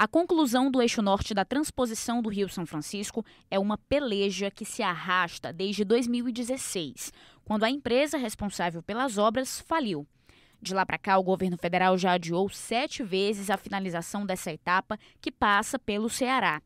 A conclusão do eixo norte da transposição do Rio São Francisco é uma peleja que se arrasta desde 2016, quando a empresa responsável pelas obras faliu. De lá para cá, o governo federal já adiou sete vezes a finalização dessa etapa, que passa pelo Ceará.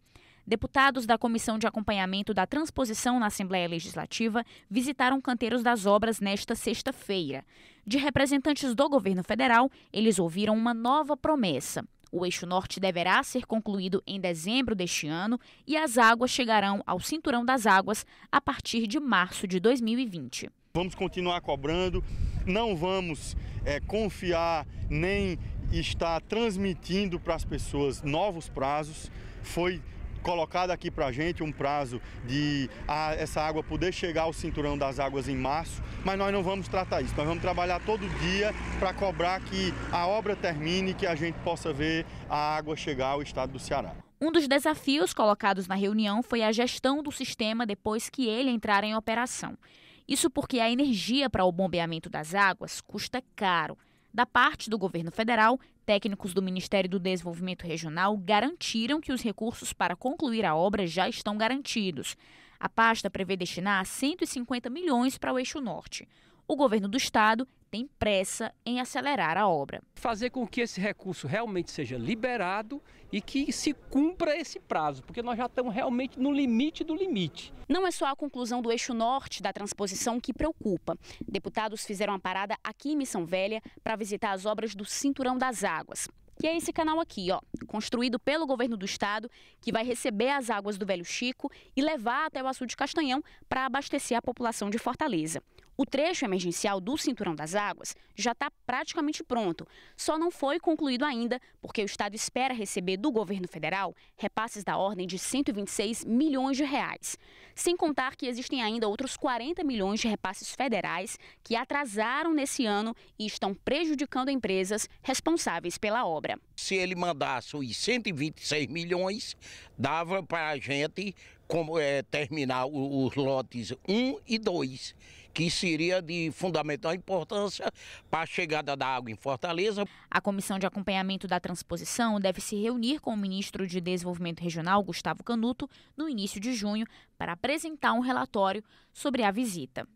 Deputados da Comissão de Acompanhamento da Transposição na Assembleia Legislativa visitaram canteiros das obras nesta sexta-feira. De representantes do governo federal, eles ouviram uma nova promessa: o eixo norte deverá ser concluído em dezembro deste ano e as águas chegarão ao cinturão das águas a partir de março de 2020. Vamos continuar cobrando, não vamos é, confiar nem estar transmitindo para as pessoas novos prazos. Foi colocado aqui para a gente um prazo de a, ah, essa água poder chegar ao cinturão das águas em março, mas nós não vamos tratar isso. Nós vamos trabalhar todo dia para cobrar que a obra termine e que a gente possa ver a água chegar ao estado do Ceará. Um dos desafios colocados na reunião foi a gestão do sistema depois que ele entrar em operação. Isso porque a energia para o bombeamento das águas custa caro, da parte do governo federal Técnicos do Ministério do Desenvolvimento Regional garantiram que os recursos para concluir a obra já estão garantidos. A pasta prevê destinar 150 milhões para o eixo norte o governo do estado tem pressa em acelerar a obra. Fazer com que esse recurso realmente seja liberado e que se cumpra esse prazo, porque nós já estamos realmente no limite do limite. Não é só a conclusão do eixo norte da transposição que preocupa. Deputados fizeram a parada aqui em Missão Velha para visitar as obras do Cinturão das Águas. Que é esse canal aqui, ó, construído pelo governo do estado, que vai receber as águas do Velho Chico e levar até o açude Castanhão para abastecer a população de Fortaleza. O trecho emergencial do Cinturão das Águas já está praticamente pronto, só não foi concluído ainda porque o Estado espera receber do governo federal repasses da ordem de 126 milhões de reais. Sem contar que existem ainda outros 40 milhões de repasses federais que atrasaram nesse ano e estão prejudicando empresas responsáveis pela obra. Se ele mandasse os 126 milhões, dava para a gente como, é, terminar os lotes 1 e 2 que seria de fundamental importância para a chegada da água em Fortaleza. A comissão de acompanhamento da transposição deve se reunir com o ministro de Desenvolvimento Regional, Gustavo Canuto, no início de junho, para apresentar um relatório sobre a visita.